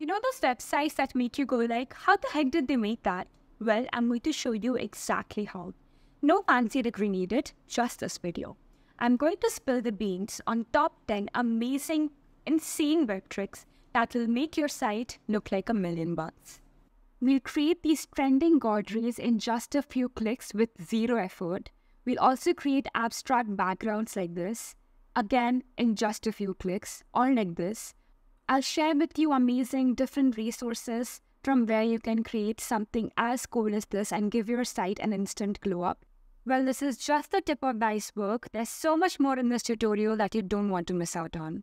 You know those websites that make you go like, how the heck did they make that? Well, I'm going to show you exactly how. No fancy degree needed, just this video. I'm going to spill the beans on top 10 amazing, insane web tricks that will make your site look like a million bucks. We'll create these trending guardrails in just a few clicks with zero effort. We'll also create abstract backgrounds like this, again in just a few clicks, all like this, I'll share with you amazing different resources from where you can create something as cool as this and give your site an instant glow up. Well, this is just the tip of the iceberg. There's so much more in this tutorial that you don't want to miss out on.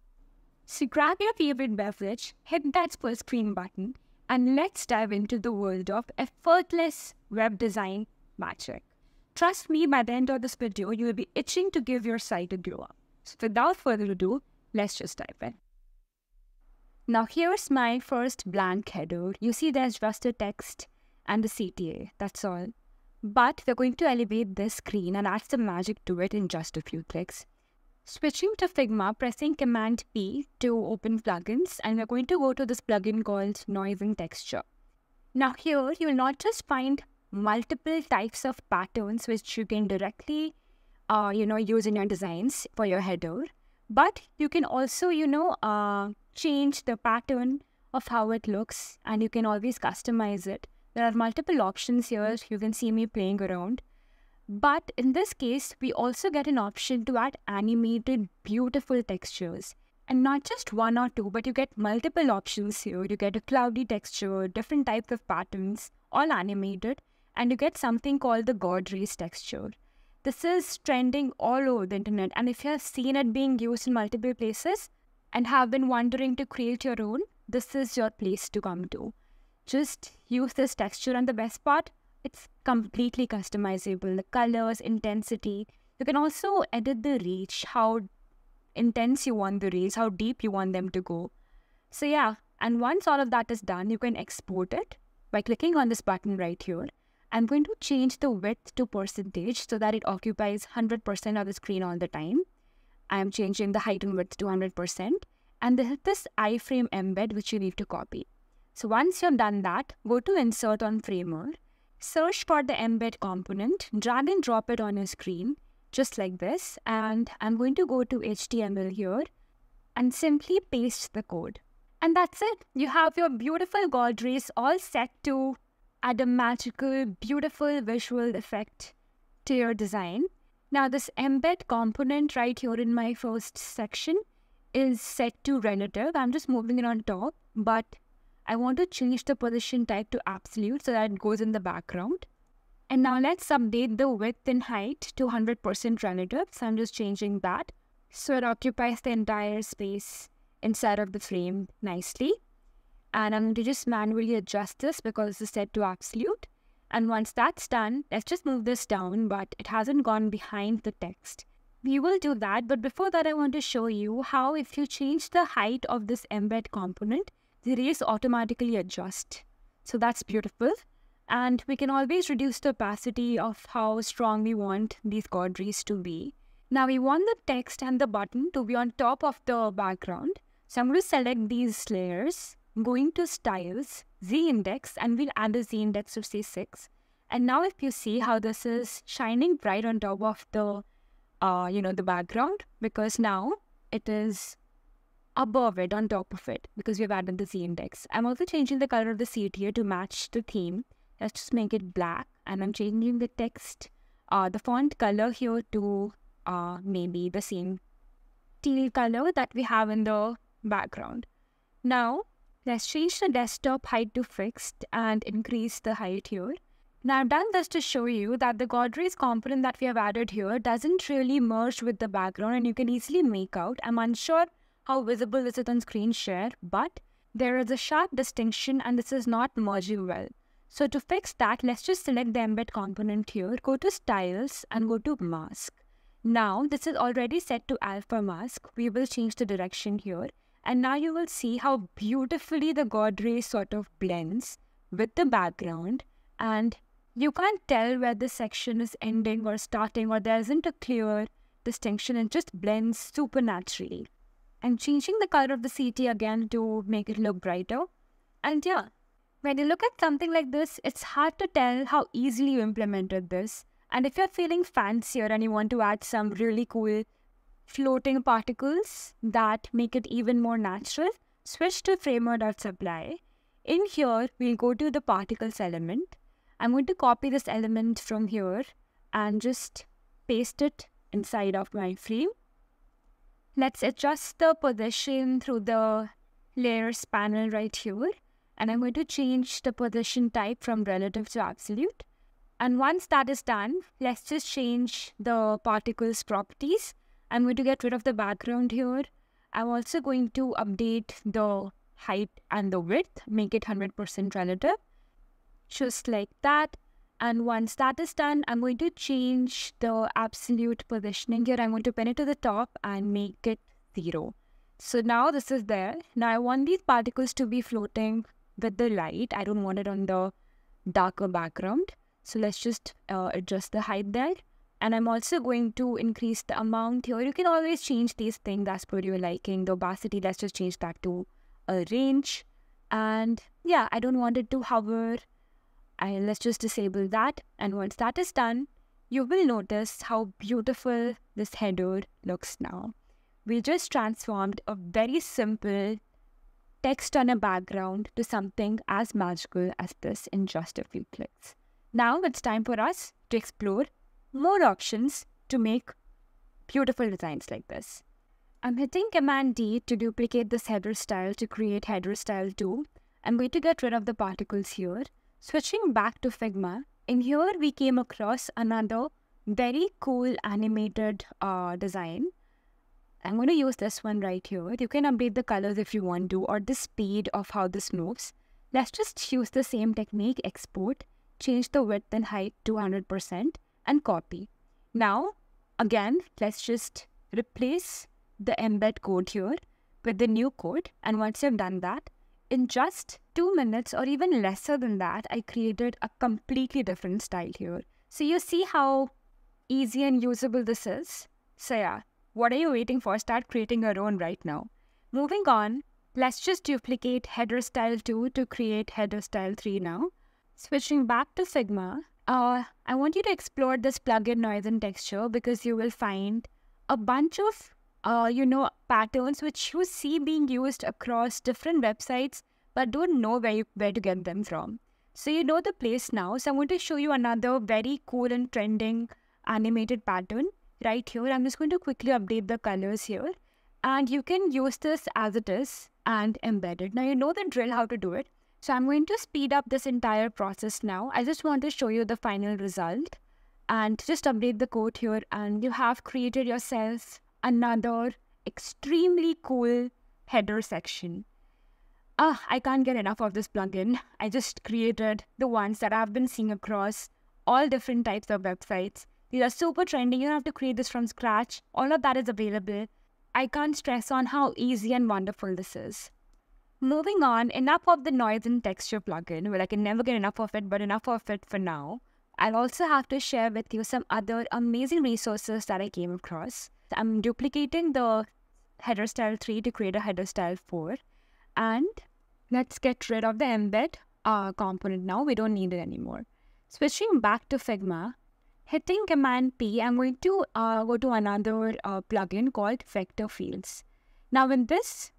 So grab your favorite beverage, hit that split screen button, and let's dive into the world of effortless web design magic. Trust me, by the end of this video, you will be itching to give your site a glow up. So without further ado, let's just dive in. Now here's my first blank header. You see there's just a text and the CTA, that's all. But we're going to elevate this screen and add some magic to it in just a few clicks. Switching to Figma, pressing Command P to open plugins and we're going to go to this plugin called Noise and Texture. Now here, you'll not just find multiple types of patterns which you can directly, uh, you know, use in your designs for your header, but you can also, you know, uh, change the pattern of how it looks and you can always customize it. There are multiple options here. You can see me playing around. But in this case, we also get an option to add animated beautiful textures. And not just one or two, but you get multiple options here. You get a cloudy texture, different types of patterns, all animated. And you get something called the God Rays texture. This is trending all over the internet. And if you have seen it being used in multiple places, and have been wondering to create your own, this is your place to come to. Just use this texture, and the best part, it's completely customizable. The colors, intensity. You can also edit the reach, how intense you want the rays, how deep you want them to go. So yeah, and once all of that is done, you can export it by clicking on this button right here. I'm going to change the width to percentage so that it occupies 100% of the screen all the time. I'm changing the height and width to 100% and this iframe embed which you need to copy. So once you've done that, go to insert on frame mode, search for the embed component, drag and drop it on your screen, just like this. And I'm going to go to HTML here and simply paste the code. And that's it. You have your beautiful gold race all set to add a magical, beautiful visual effect to your design. Now this embed component right here in my first section is set to relative. I'm just moving it on top, but I want to change the position type to absolute so that it goes in the background. And now let's update the width and height to 100% relative. So I'm just changing that. So it occupies the entire space inside of the frame nicely. And I'm going to just manually adjust this because it's set to absolute. And once that's done, let's just move this down, but it hasn't gone behind the text we will do that. But before that, I want to show you how if you change the height of this embed component, the rays automatically adjust. So that's beautiful. And we can always reduce the opacity of how strong we want these chord rays to be. Now we want the text and the button to be on top of the background. So I'm going to select these layers, going to styles, Z index, and we'll add a Z index of say 6. And now if you see how this is shining bright on top of the uh, you know, the background because now it is above it, on top of it, because we've added the Z index. I'm also changing the color of the seat here to match the theme. Let's just make it black. And I'm changing the text, uh, the font color here to uh, maybe the same teal color that we have in the background. Now, let's change the desktop height to fixed and increase the height here. Now I've done this to show you that the Godrey's component that we have added here doesn't really merge with the background and you can easily make out. I'm unsure how visible this is on screen share, but there is a sharp distinction and this is not merging well. So to fix that, let's just select the embed component here, go to styles and go to mask. Now this is already set to alpha mask. We will change the direction here. And now you will see how beautifully the Godrey sort of blends with the background and you can't tell where this section is ending or starting, or there isn't a clear distinction. It just blends supernaturally. I'm changing the color of the CT again to make it look brighter. And yeah, when you look at something like this, it's hard to tell how easily you implemented this. And if you're feeling fancier and you want to add some really cool floating particles that make it even more natural, switch to framer.supply. In here, we'll go to the particles element I'm going to copy this element from here and just paste it inside of my frame. Let's adjust the position through the layers panel right here. And I'm going to change the position type from relative to absolute. And once that is done, let's just change the particles properties. I'm going to get rid of the background here. I'm also going to update the height and the width, make it 100% relative just like that. And once that is done, I'm going to change the absolute positioning here. I'm going to pin it to the top and make it zero. So now this is there. Now I want these particles to be floating with the light. I don't want it on the darker background. So let's just uh, adjust the height there. And I'm also going to increase the amount here. You can always change these things as per your liking. The opacity, let's just change that to a range. And yeah, I don't want it to hover I, let's just disable that. And once that is done, you will notice how beautiful this header looks now. We just transformed a very simple text on a background to something as magical as this in just a few clicks. Now it's time for us to explore more options to make beautiful designs like this. I'm hitting Command D to duplicate this header style to create header style 2. I'm going to get rid of the particles here Switching back to Figma, in here we came across another very cool animated uh, design. I'm going to use this one right here. You can update the colors if you want to or the speed of how this moves. Let's just use the same technique, export, change the width and height to 100% and copy. Now, again, let's just replace the embed code here with the new code. And once you've done that, in just two minutes or even lesser than that, I created a completely different style here. So you see how easy and usable this is? So yeah, what are you waiting for? Start creating your own right now. Moving on, let's just duplicate header style 2 to create header style 3 now. Switching back to Figma, uh, I want you to explore this plugin noise and texture because you will find a bunch of, uh, you know, patterns which you see being used across different websites but don't know where, you, where to get them from. So you know the place now. So I'm going to show you another very cool and trending animated pattern right here. I'm just going to quickly update the colors here. And you can use this as it is and embed it. Now you know the drill how to do it. So I'm going to speed up this entire process now. I just want to show you the final result and just update the code here and you have created yourself another extremely cool header section ah, I can't get enough of this plugin. I just created the ones that I've been seeing across all different types of websites. These are super trendy. You don't have to create this from scratch. All of that is available. I can't stress on how easy and wonderful this is. Moving on, enough of the noise and texture plugin. where I can never get enough of it, but enough of it for now. I'll also have to share with you some other amazing resources that I came across. I'm duplicating the header style 3 to create a header style 4. And let's get rid of the embed uh, component now. We don't need it anymore. Switching back to Figma, hitting Command P, I'm going to uh, go to another uh, plugin called Vector Fields. Now in this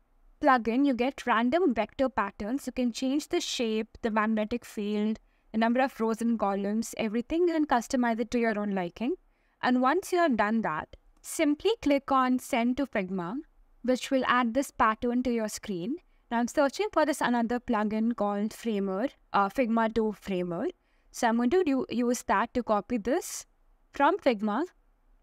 plugin, you get random vector patterns. You can change the shape, the magnetic field, the number of rows and columns, everything. and customize it to your own liking. And once you have done that, simply click on Send to Figma, which will add this pattern to your screen. Now I'm searching for this another plugin called Framer, uh, Figma 2 Framer. So I'm going to do, use that to copy this from Figma.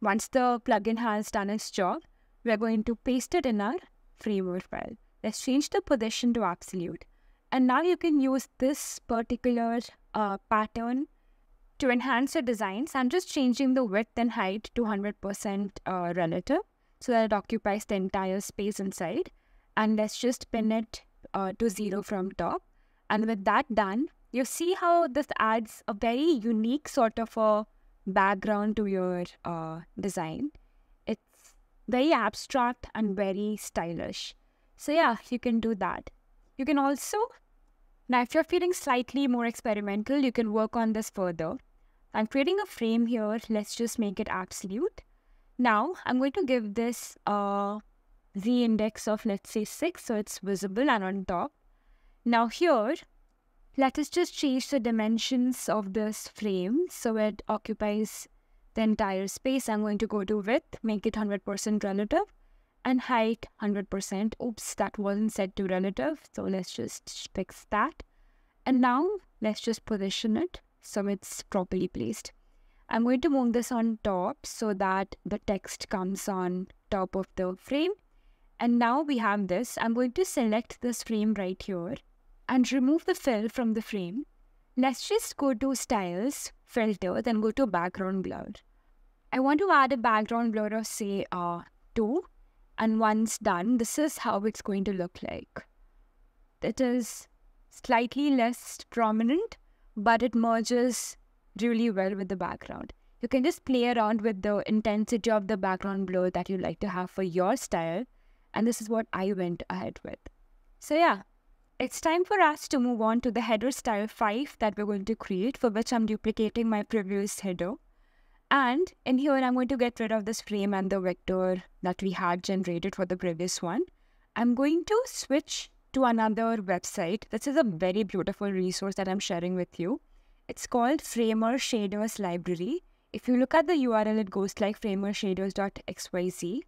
Once the plugin has done its job, we're going to paste it in our Framer file. Let's change the position to absolute. And now you can use this particular uh, pattern to enhance your designs. I'm just changing the width and height to 100% uh, relative so that it occupies the entire space inside and let's just pin it uh, to zero from top. And with that done, you see how this adds a very unique sort of a background to your uh, design. It's very abstract and very stylish. So yeah, you can do that. You can also, now if you're feeling slightly more experimental, you can work on this further. I'm creating a frame here. Let's just make it absolute. Now I'm going to give this a uh, z index of let's say 6 so it's visible and on top. Now here let us just change the dimensions of this frame so it occupies the entire space. I'm going to go to width, make it 100% relative and height 100%. Oops, that wasn't set to relative. So let's just fix that. And now let's just position it so it's properly placed. I'm going to move this on top so that the text comes on top of the frame. And now we have this. I'm going to select this frame right here and remove the fill from the frame. Let's just go to styles, filter, then go to background blur. I want to add a background blur of say uh, 2 and once done, this is how it's going to look like. It is slightly less prominent, but it merges really well with the background. You can just play around with the intensity of the background blur that you like to have for your style and this is what I went ahead with. So, yeah, it's time for us to move on to the header style 5 that we're going to create, for which I'm duplicating my previous header. And in here, I'm going to get rid of this frame and the vector that we had generated for the previous one. I'm going to switch to another website. This is a very beautiful resource that I'm sharing with you. It's called Framer Shaders Library. If you look at the URL, it goes like framershaders.xyz.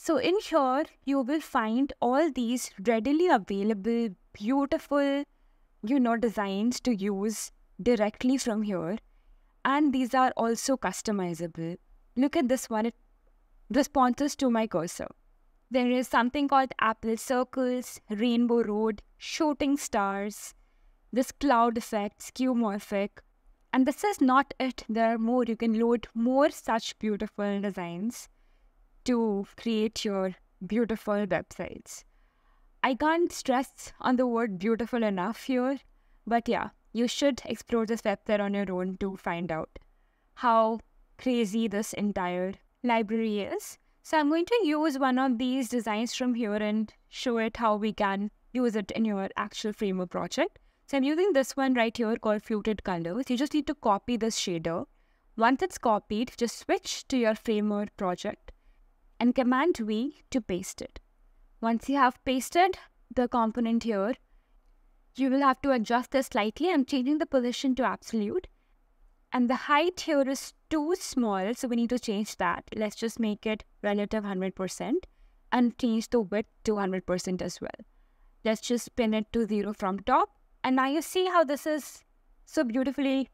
So in here, you will find all these readily available, beautiful, you know, designs to use directly from here. And these are also customizable. Look at this one. It responds to my cursor. There is something called apple circles, rainbow road, shooting stars, this cloud effect, skeuomorphic. And this is not it. There are more. You can load more such beautiful designs to create your beautiful websites. I can't stress on the word beautiful enough here, but yeah, you should explore this website on your own to find out how crazy this entire library is. So I'm going to use one of these designs from here and show it how we can use it in your actual framework project. So I'm using this one right here called Fluted Colors. You just need to copy this shader. Once it's copied, just switch to your framework project and command V to paste it. Once you have pasted the component here, you will have to adjust this slightly. I'm changing the position to absolute. And the height here is too small, so we need to change that. Let's just make it relative 100% and change the width to 100% as well. Let's just pin it to 0 from top. And now you see how this is so beautifully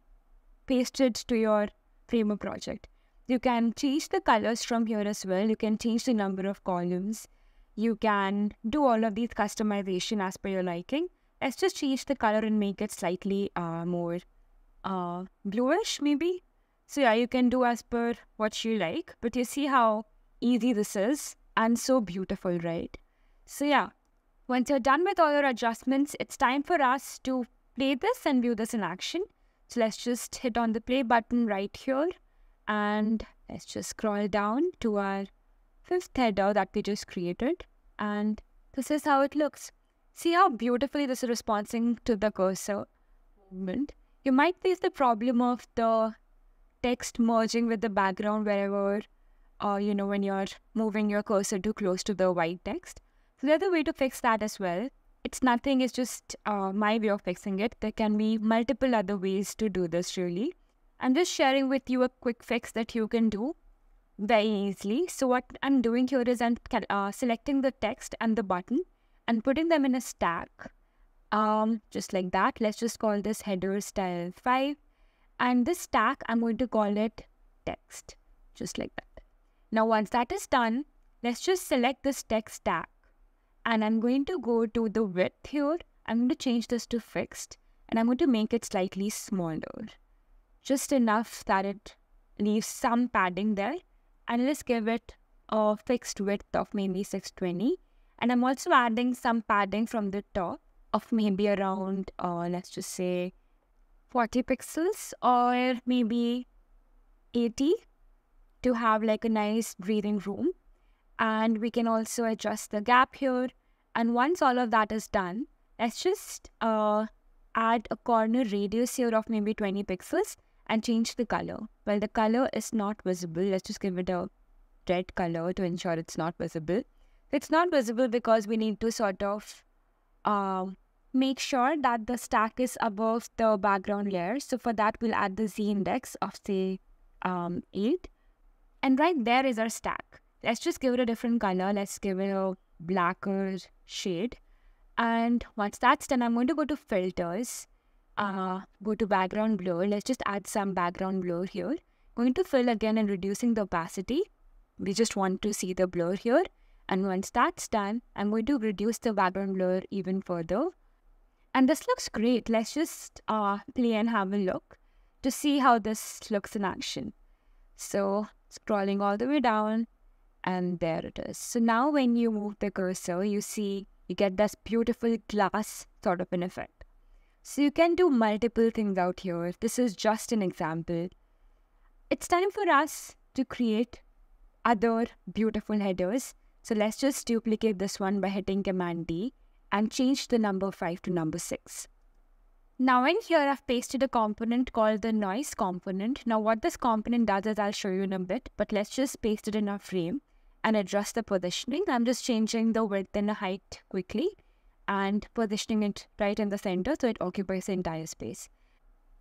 pasted to your Framework project. You can change the colors from here as well. You can change the number of columns. You can do all of these customization as per your liking. Let's just change the color and make it slightly uh, more uh, bluish maybe. So yeah, you can do as per what you like. But you see how easy this is and so beautiful, right? So yeah, once you're done with all your adjustments, it's time for us to play this and view this in action. So let's just hit on the play button right here and let's just scroll down to our fifth header that we just created and this is how it looks. See how beautifully this is responding to the cursor movement. You might face the problem of the text merging with the background wherever, uh, you know, when you're moving your cursor too close to the white text. So the other way to fix that as well. It's nothing, it's just uh, my way of fixing it. There can be multiple other ways to do this really. I'm just sharing with you a quick fix that you can do very easily. So what I'm doing here is I'm uh, selecting the text and the button and putting them in a stack. Um, just like that. Let's just call this header style 5. And this stack, I'm going to call it text. Just like that. Now, once that is done, let's just select this text stack. And I'm going to go to the width here. I'm going to change this to fixed. And I'm going to make it slightly smaller just enough that it leaves some padding there. And let's give it a fixed width of maybe 620. And I'm also adding some padding from the top of maybe around, uh, let's just say, 40 pixels or maybe 80 to have like a nice breathing room. And we can also adjust the gap here. And once all of that is done, let's just uh, add a corner radius here of maybe 20 pixels and change the color. Well, the color is not visible. Let's just give it a red color to ensure it's not visible. It's not visible because we need to sort of uh, make sure that the stack is above the background layer. So for that, we'll add the Z index of say um, 8. And right there is our stack. Let's just give it a different color. Let's give it a blacker shade. And once that's done, I'm going to go to filters uh, go to background blur. Let's just add some background blur here. Going to fill again and reducing the opacity. We just want to see the blur here. And once that's done, I'm going to reduce the background blur even further. And this looks great. Let's just uh, play and have a look to see how this looks in action. So scrolling all the way down and there it is. So now when you move the cursor, you see you get this beautiful glass sort of an effect. So you can do multiple things out here. This is just an example. It's time for us to create other beautiful headers. So let's just duplicate this one by hitting Command D and change the number 5 to number 6. Now in here, I've pasted a component called the noise component. Now what this component does is I'll show you in a bit, but let's just paste it in our frame and adjust the positioning. I'm just changing the width and the height quickly and positioning it right in the center so it occupies the entire space.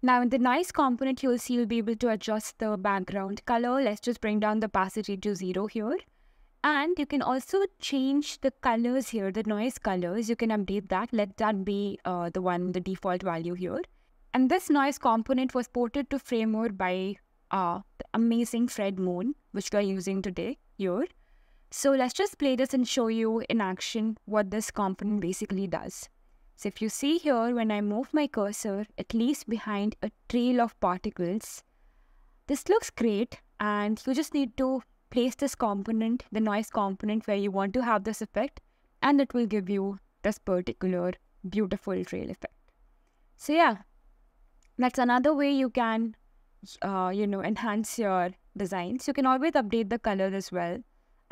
Now in the nice component, you'll see you'll be able to adjust the background color. Let's just bring down the opacity to zero here. And you can also change the colors here, the noise colors. You can update that. Let that be uh, the one, the default value here. And this noise component was ported to Framework by uh, the amazing Fred Moon, which we are using today here. So let's just play this and show you in action what this component basically does. So if you see here, when I move my cursor, it leaves behind a trail of particles. This looks great and you just need to place this component, the noise component where you want to have this effect and it will give you this particular beautiful trail effect. So yeah, that's another way you can, uh, you know, enhance your designs. You can always update the color as well.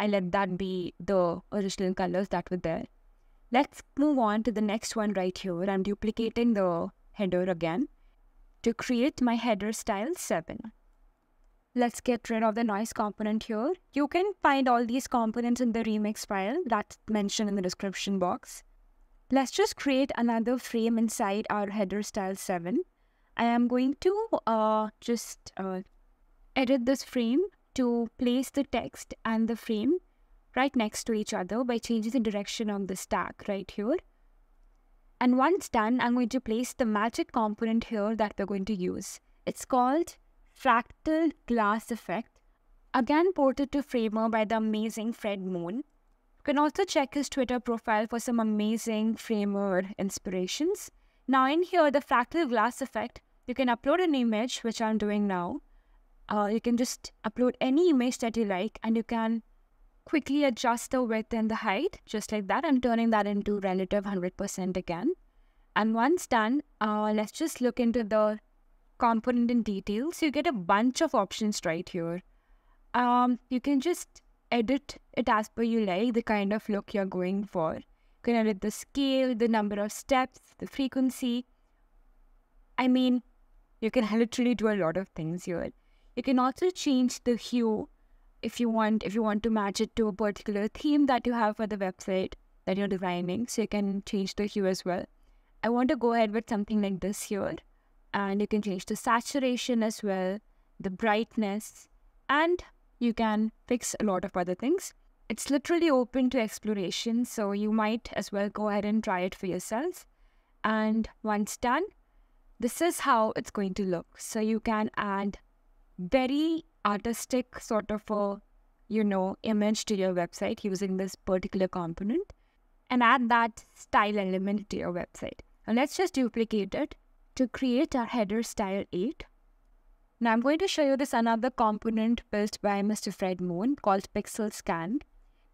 I let that be the original colors that were there. Let's move on to the next one right here. I'm duplicating the header again to create my header style 7. Let's get rid of the noise component here. You can find all these components in the remix file that's mentioned in the description box. Let's just create another frame inside our header style 7. I am going to uh, just uh, edit this frame to place the text and the frame right next to each other by changing the direction of the stack right here. And once done, I'm going to place the magic component here that we're going to use. It's called Fractal Glass Effect, again ported to Framer by the amazing Fred Moon. You can also check his Twitter profile for some amazing Framer inspirations. Now in here, the Fractal Glass Effect, you can upload an image, which I'm doing now, uh, you can just upload any image that you like and you can quickly adjust the width and the height just like that. I'm turning that into relative 100% again. And once done, uh, let's just look into the component in detail. So you get a bunch of options right here. Um, you can just edit it as per you like, the kind of look you're going for. You can edit the scale, the number of steps, the frequency. I mean, you can literally do a lot of things here. You can also change the hue if you want if you want to match it to a particular theme that you have for the website that you're designing. So you can change the hue as well. I want to go ahead with something like this here. And you can change the saturation as well, the brightness, and you can fix a lot of other things. It's literally open to exploration, so you might as well go ahead and try it for yourself. And once done, this is how it's going to look. So you can add very artistic sort of a, you know, image to your website using this particular component and add that style element to your website. And let's just duplicate it to create our header style 8. Now I'm going to show you this another component built by Mr. Fred Moon called Pixel Scan.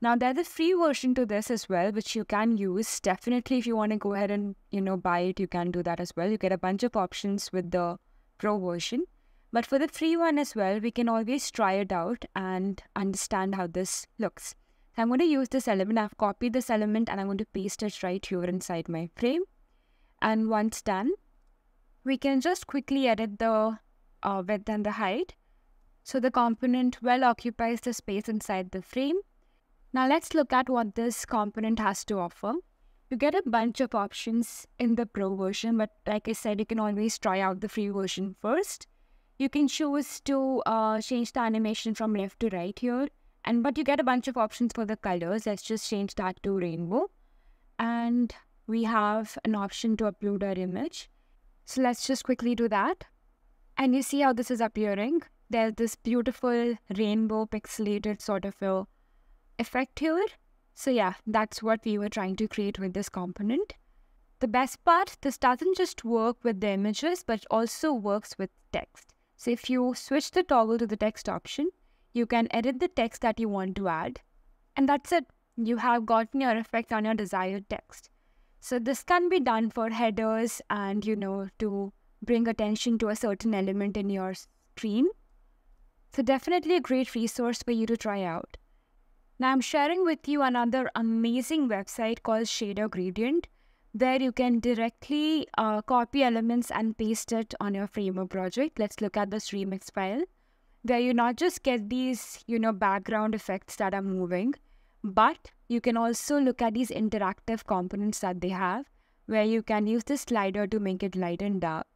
Now there's a free version to this as well, which you can use. Definitely if you want to go ahead and, you know, buy it, you can do that as well. You get a bunch of options with the pro version. But for the free one as well, we can always try it out and understand how this looks. I'm going to use this element. I've copied this element and I'm going to paste it right here inside my frame. And once done, we can just quickly edit the uh, width and the height. So the component well occupies the space inside the frame. Now let's look at what this component has to offer. You get a bunch of options in the pro version, but like I said, you can always try out the free version first you can choose to uh, change the animation from left to right here and but you get a bunch of options for the colors let's just change that to rainbow and we have an option to upload our image so let's just quickly do that and you see how this is appearing there's this beautiful rainbow pixelated sort of a effect here so yeah that's what we were trying to create with this component the best part this doesn't just work with the images but also works with text so if you switch the toggle to the text option, you can edit the text that you want to add. And that's it. You have gotten your effect on your desired text. So this can be done for headers and, you know, to bring attention to a certain element in your screen. So definitely a great resource for you to try out. Now I'm sharing with you another amazing website called Shader Gradient. There you can directly uh, copy elements and paste it on your Framer project. Let's look at this remix file where you not just get these, you know, background effects that are moving, but you can also look at these interactive components that they have where you can use the slider to make it light and dark.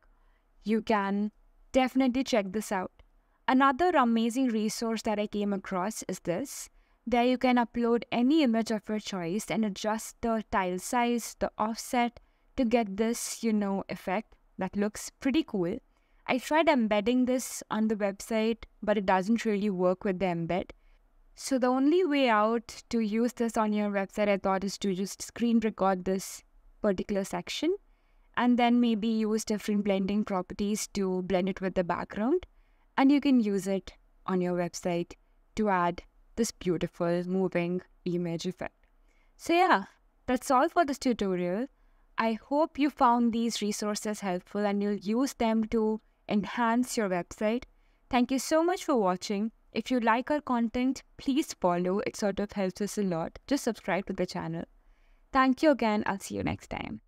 You can definitely check this out. Another amazing resource that I came across is this. There you can upload any image of your choice and adjust the tile size, the offset to get this, you know, effect that looks pretty cool. I tried embedding this on the website, but it doesn't really work with the embed. So the only way out to use this on your website, I thought, is to just screen record this particular section and then maybe use different blending properties to blend it with the background. And you can use it on your website to add this beautiful moving image effect. So yeah, that's all for this tutorial. I hope you found these resources helpful and you'll use them to enhance your website. Thank you so much for watching. If you like our content, please follow. It sort of helps us a lot. Just subscribe to the channel. Thank you again. I'll see you next time.